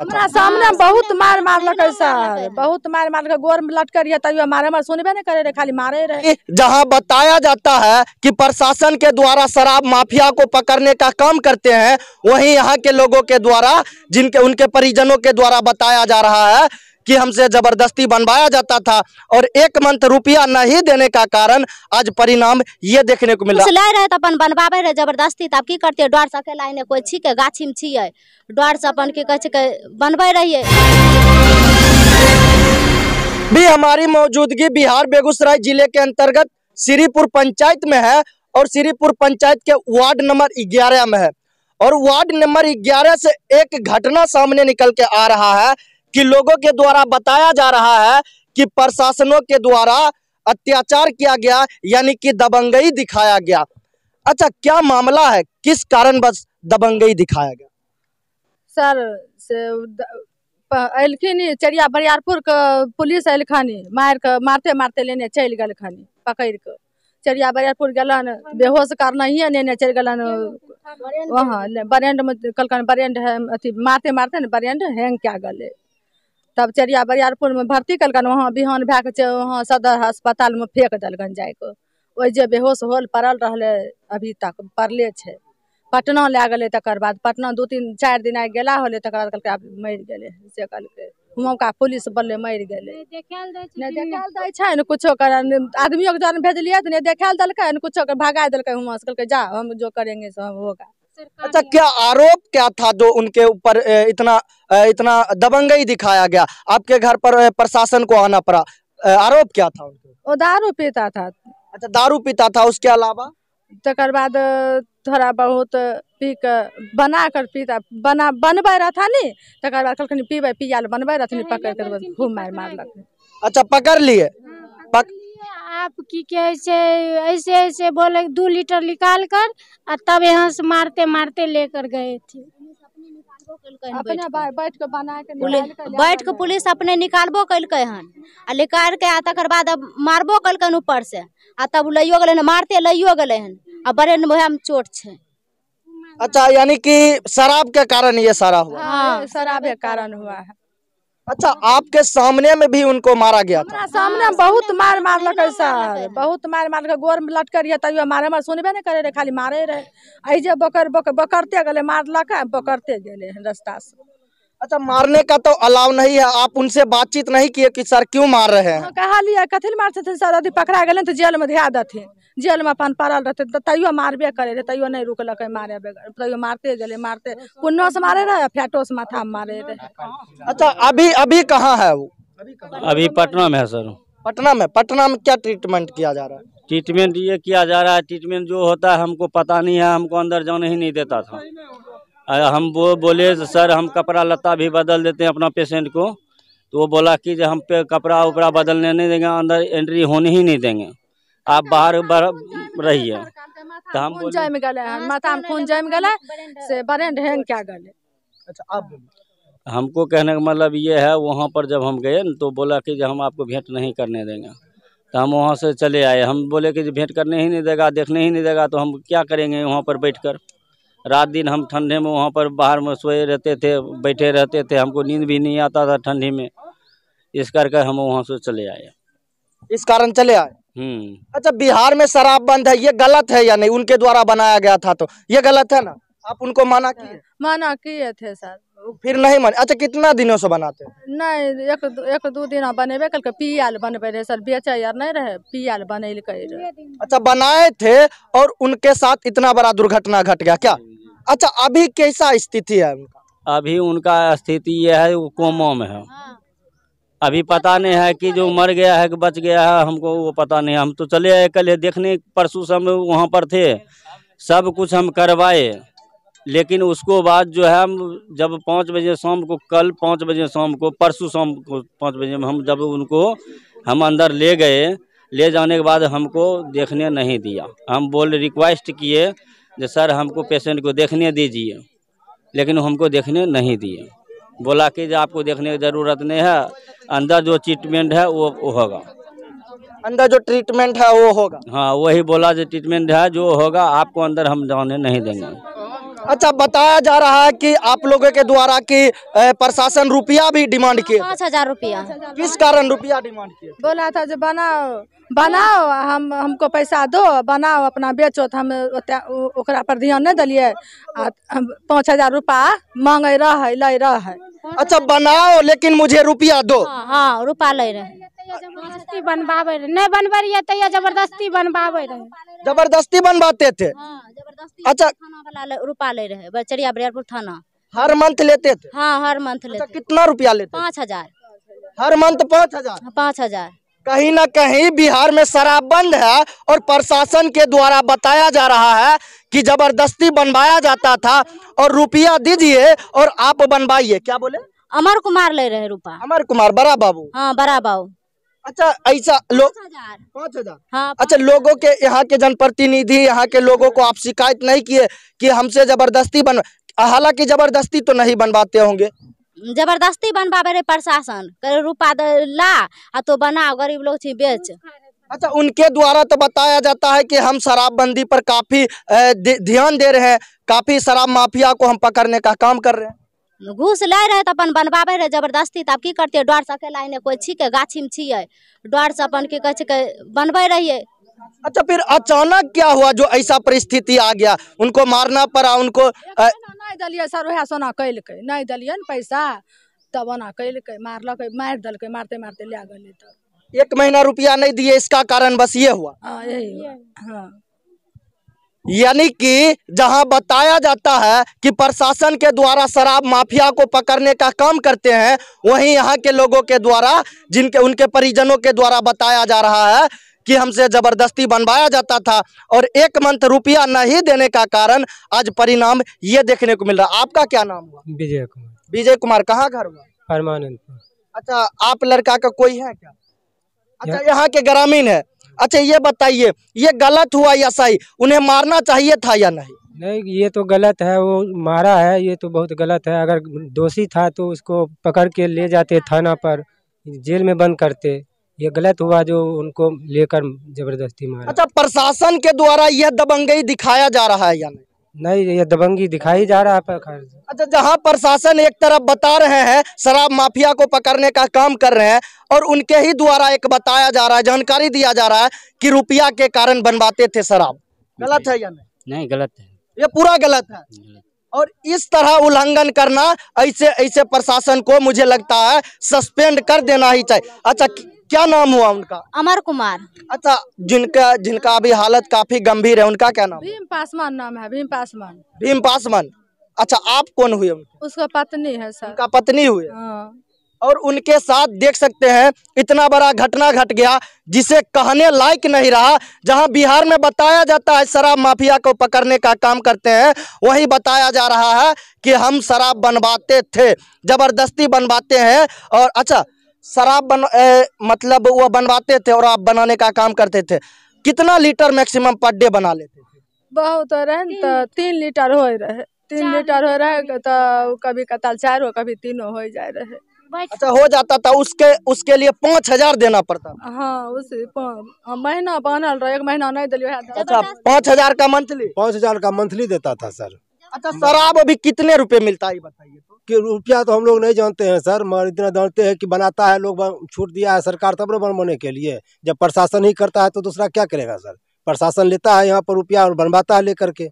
हमरा सामने हाँ, बहुत मार मारलक सर बहुत मार मारलक गोर में लटक रही तभी मारे मार सुनबे नहीं करे रहे खाली मारे रहे जहां बताया जाता है कि प्रशासन के द्वारा शराब माफिया को पकड़ने का काम करते हैं वहीं यहां के लोगों के द्वारा जिनके उनके परिजनों के द्वारा बताया जा रहा है कि हमसे जबरदस्ती बनवाया जाता था और एक मंथ रुपया नहीं देने का कारण आज परिणाम ये देखने को मिला लै रहे तो अपन बनवाबे रहे जबरदस्ती तब की करते डर से अकेला इन्हें कोई छीके गाछी में छिये डर से अपन की कहे बनबे रहिए भी हमारी मौजूदगी बिहार बेगूसराय जिले के अंतर्गत श्रीपुर पंचायत में है और श्रीपुर पंचायत के वार्ड नंबर ग्यारह में है और वार्ड नंबर ग्यारह से एक घटना सामने निकल के आ रहा है कि लोगों के द्वारा बताया जा रहा है कि प्रशासनों के द्वारा अत्याचार किया गया यानी कि दबंगई दिखाया गया अच्छा क्या मामला है किस कारणवश दबंगई दिखाया गया सर अलखिन चरिया बरियारपुर के पुलिस अलखन मार के मारते मारते लेने चल गल खनी पकड़ के चरिया बरियारपुर गलन बेहोश करना ही लेने चल गलन वहाँ बरेंड में कल बरेंड है अथी मारते मारते ने बरेंड हैंग क्या गले तब चरिया बरियारपुर में भर्ती कलकन वहाँ बिहान भए वहाँ सदर अस्पताल में फेंक देलकन जाए को ओहि जे बेहोश होल पड़ल रहले अभी तक पड़ले है पटना लै गए तकर बाद पटना दू तीन चार दिन आइ गला होल तकर बाद कहलकै मर गए से कहलकै हुआ पुलिस बल मर गए कुछ कर आदमियों के जो भेजलिए नहीं देखायल देलकै ने कुछो भगाइ देलकै से कल जा हम जो करेंगे सब होगा अच्छा क्या आरोप क्या था जो उनके ऊपर इतना इतना दबंगई दिखाया गया आपके घर पर प्रशासन को आना पड़ा आरोप क्या था उनके दारू पीता था अच्छा दारू पीता था उसके अलावा तक बाद थोड़ा बहुत पी कर बना कर पीता बना बनबे रहथनी तकर बाद कहलखिन पीबे पिया रहा था पकड़ कर घूम मार मार अच्छा पकड़ लिए हाँ, पक... आप की कैसे ऐसे ऐसे बोले दो लीटर निकाल कर और तब यहाँ से मारते मारते लेकर गए थे बैठ के पुलिस अपने निकालबो कलक हन आ निकाल के आ तकर बाद अब मारबो कल ऊपर से आ तब लइयो गए मारते लइयो गए हन आ बड़े वह चोट छे अच्छा यानी कि शराब के कारण ये सारा हुआ हाँ शराब के कारण हुआ है अच्छा आपके सामने में भी उनको मारा गया था सामने बहुत मार मार लगे सर बहुत मार मार लगे गोर में लटके मारे मार सुनबे नहीं करे रहे खाली मारे रहे अजे बकर बकर बकरते गले मार लगा बकरते गए रास्ता से अच्छा मारने का तो अलाव नहीं है आप उनसे बातचीत नहीं किए कि सर क्यों मार रहे हैं हाँ, कहा लिया कथिल मारते थे सर अभी पकड़ा गए तो जेल में ध्या देते जेल में अपन पड़ल रहते तो तैयो मारबे करे रहे तैयो नहीं रुकल मारे बगैर तैयो मारते गए मारते पुन्नो से मारे रहे फैटो से माथा में मारे रहे अच्छा अभी अभी कहाँ है वो अभी पटना में है सर पटना में पटना में क्या ट्रीटमेंट किया जा रहा है ट्रीटमेंट ये किया जा रहा है ट्रीटमेंट जो होता है हमको पता नहीं है हमको अंदर जाने ही नहीं देता था हम वो बोले सर हम कपड़ा लत्ता भी बदल देते हैं अपना पेशेंट को तो वो बोला कि जो हम पे कपड़ा उपड़ा बदलने नहीं देंगे अंदर एंट्री होने ही नहीं देंगे आप बाहर रहिए तो हम जम गए माता में खून जम गए से बड़े ढेंग क्या गले अच्छा हमको कहने का मतलब ये है वहाँ पर जब हम गए तो बोला कि हम आपको भेंट नहीं करने देंगे तो हम वहाँ से चले आए हम बोले कि भेंट करने ही नहीं देगा देखने ही नहीं देगा तो हम क्या करेंगे वहाँ पर बैठ कर रात दिन हम ठंडे में वहाँ पर बाहर में सोए रहते थे बैठे रहते थे हमको नींद भी नहीं आता था ठंडी में इस करके हम वहाँ से चले आए इस कारण चले आए हम्म अच्छा बिहार में शराब बंद है ये गलत है या नहीं उनके द्वारा बनाया गया था तो ये गलत है ना आप उनको माना अच्छा। किए माना किए थे सर तो फिर नहीं माने अच्छा कितना दिनों से बनाते नहीं एक एक दो दिन बनेबे कल पियाल बनबे रहे सर बेचे यार नहीं रहे पियाल बनेल अच्छा बनाए थे और उनके साथ इतना बड़ा दुर्घटना घट गया क्या अच्छा अभी कैसा स्थिति है उनका अभी उनका स्थिति ये है वो कोमो में है हाँ। अभी पता नहीं है कि जो मर गया है कि बच गया है हमको वो पता नहीं हम तो चले आए कल देखने परसों से हम वहाँ पर थे सब कुछ हम करवाए लेकिन उसको बाद जो है हम जब पाँच बजे शाम को कल पाँच बजे शाम को परसों शाम को पाँच बजे में हम जब उनको हम अंदर ले गए ले जाने के बाद हमको देखने नहीं दिया हम बोल रिक्वेस्ट किए जो सर हमको पेशेंट को देखने दीजिए लेकिन हमको देखने नहीं दिए बोला कि जो आपको देखने की ज़रूरत नहीं है अंदर जो ट्रीटमेंट है वो होगा अंदर जो ट्रीटमेंट है वो होगा हाँ वही बोला जो ट्रीटमेंट है जो होगा आपको अंदर हम जाने नहीं देंगे अच्छा बताया जा रहा है कि आप लोगों के द्वारा कि प्रशासन रुपया भी डिमांड किए पाँच हजार रुपया किस कारण रुपया डिमांड किए बोला था जो बनाओ बनाओ हम हमको पैसा दो बनाओ अपना बेचो तो हम ओकरा पर ध्यान नहीं दिलिए पाँच हजार रुपया मांगे रहे ले रहे अच्छा बनाओ लेकिन मुझे रुपया दो हाँ, हाँ रुपया ले रहे जबरदस्ती बनवा नहीं बनबे रहिए तैया जबरदस्ती बनवावे जबरदस्ती बनवाते थे हाँ। अच्छा थाना वाला रुपा ले रहे बचरिया बरियारपुर थाना हर मंथ लेते थे हाँ हर मंथ अच्छा, लेते कितना रुपया लेते पाँच हजार हर मंथ पाँच हजार हाँ, पाँच हजार कहीं ना कहीं बिहार में शराब बंद है और प्रशासन के द्वारा बताया जा रहा है कि जबरदस्ती बनवाया जाता था और रुपया दीजिए और आप बनवाइए क्या बोले अमर कुमार ले रहे रूपा अमर कुमार बड़ा बाबू हाँ बड़ा बाबू अच्छा ऐसा लोग पाँच हजार हाँ, अच्छा लोगों के यहाँ के जनप्रतिनिधि यहाँ के लोगों को आप शिकायत नहीं किए कि हमसे जबरदस्ती बन हालांकि जबरदस्ती तो नहीं बनवाते होंगे जबरदस्ती बनवा रहे प्रशासन रूपा ला आ तो बनाओ गरीब लोग बेच अच्छा उनके द्वारा तो बताया जाता है कि हम शराबबंदी पर काफी ध्यान दे रहे हैं काफी शराब माफिया को हम पकड़ने का काम कर रहे हैं घूस लै रहे तो अपन बनबाबै रहे जबरदस्ती तब की करते डर से अकेला छिके गाछी में गाछीमे डर से अपन की कहे छिकै बनबै अच्छा फिर अचानक क्या हुआ जो ऐसा परिस्थिति आ गया उनको मारना पड़ा उनको नहीं दलिए सर वह सोना कलक नहीं दलिए पैसा तब ओना कैलक मारल मार दलक मारते मारते लिया गए एक महीना रुपया नहीं दिए इसका कारण बस ये हुआ हाँ यही हुआ हाँ यानी कि जहां बताया जाता है कि प्रशासन के द्वारा शराब माफिया को पकड़ने का काम करते हैं वहीं यहां के लोगों के द्वारा जिनके उनके परिजनों के द्वारा बताया जा रहा है कि हमसे ज़बरदस्ती बनवाया जाता था और एक मंथ रुपया नहीं देने का कारण आज परिणाम ये देखने को मिल रहा आपका क्या नाम हुआ विजय कुमार विजय कुमार कहाँ घर हुआ परमानंद अच्छा आप लड़का का कोई है क्या अच्छा यहाँ के ग्रामीण है अच्छा ये बताइए ये गलत हुआ या सही उन्हें मारना चाहिए था या नहीं नहीं ये तो गलत है वो मारा है ये तो बहुत गलत है अगर दोषी था तो उसको पकड़ के ले जाते थाना पर जेल में बंद करते ये गलत हुआ जो उनको लेकर जबरदस्ती मारा अच्छा प्रशासन के द्वारा यह दबंगई दिखाया जा रहा है या नहीं नहीं ये दबंगी दिखाई जा रहा है अच्छा जहाँ प्रशासन एक तरफ बता रहे हैं शराब माफिया को पकड़ने का काम कर रहे हैं और उनके ही द्वारा एक बताया जा रहा है जानकारी दिया जा रहा है कि रुपया के कारण बनवाते थे शराब गलत है या नहीं नहीं गलत है ये पूरा गलत है और इस तरह उल्लंघन करना ऐसे ऐसे प्रशासन को मुझे लगता है सस्पेंड कर देना ही चाहिए अच्छा क्या नाम हुआ उनका अमर कुमार अच्छा जिनका जिनका अभी हालत काफी गंभीर है उनका क्या नाम भीम पासवान नाम है भीम पासवान भीम पासवान अच्छा आप कौन हुए उसका पत्नी है सर उनका पत्नी हुए हाँ। और उनके साथ देख सकते हैं इतना बड़ा घटना घट गया जिसे कहने लायक नहीं रहा जहां बिहार में बताया जाता है शराब माफिया को पकड़ने का काम करते हैं वहीं बताया जा रहा है कि हम शराब बनवाते थे जबरदस्ती बनवाते हैं और अच्छा शराब बन ए, मतलब वह बनवाते थे और आप बनाने का काम करते थे कितना लीटर मैक्सिमम पर डे बना लेते थे बहुत हो रहे तो तीन लीटर हो रहे तीन लीटर हो रहे तो कभी कताल चार हो कभी तीनों हो जाए रहे अच्छा हो जाता था उसके उसके लिए पाँच हजार देना पड़ता हाँ महीना बनल रहे एक महीना नहीं दिल अच्छा पाँच हजार का मंथली पाँच हजार का मंथली देता था सर अच्छा शराब अभी कितने रुपए मिलता है बताइए तो? कि रुपया तो हम लोग नहीं जानते हैं सर मगर इतना जानते हैं कि बनाता है लोग छूट दिया है सरकार तब न बनवाने के लिए जब प्रशासन ही करता है तो दूसरा क्या करेगा सर प्रशासन लेता है यहाँ पर रुपया और बनवाता है लेकर के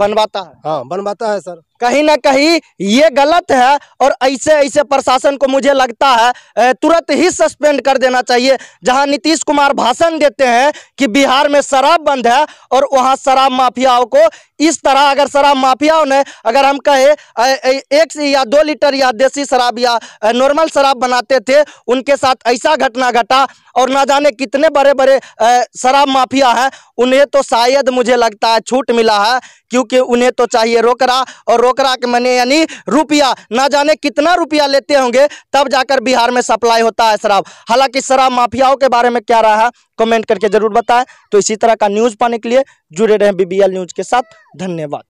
बनवाता है हाँ बनवाता है सर कहीं ना कहीं ये गलत है और ऐसे ऐसे प्रशासन को मुझे लगता है तुरंत ही सस्पेंड कर देना चाहिए जहां नीतीश कुमार भाषण देते हैं कि बिहार में शराब बंद है और वहां शराब माफियाओं को इस तरह अगर शराब माफियाओं ने अगर हम कहे एक या दो लीटर या देसी शराब या नॉर्मल शराब बनाते थे उनके साथ ऐसा घटना घटा और ना जाने कितने बड़े बड़े शराब माफिया हैं उन्हें तो शायद मुझे लगता है छूट मिला है क्योंकि उन्हें तो चाहिए रोकरा और रो ओकरा के मने यानी रुपया ना जाने कितना रुपया लेते होंगे तब जाकर बिहार में सप्लाई होता है शराब हालांकि शराब माफियाओं के बारे में क्या रहा है कमेंट करके ज़रूर बताएं तो इसी तरह का न्यूज़ पाने के लिए जुड़े रहें बीबीएल न्यूज़ के साथ धन्यवाद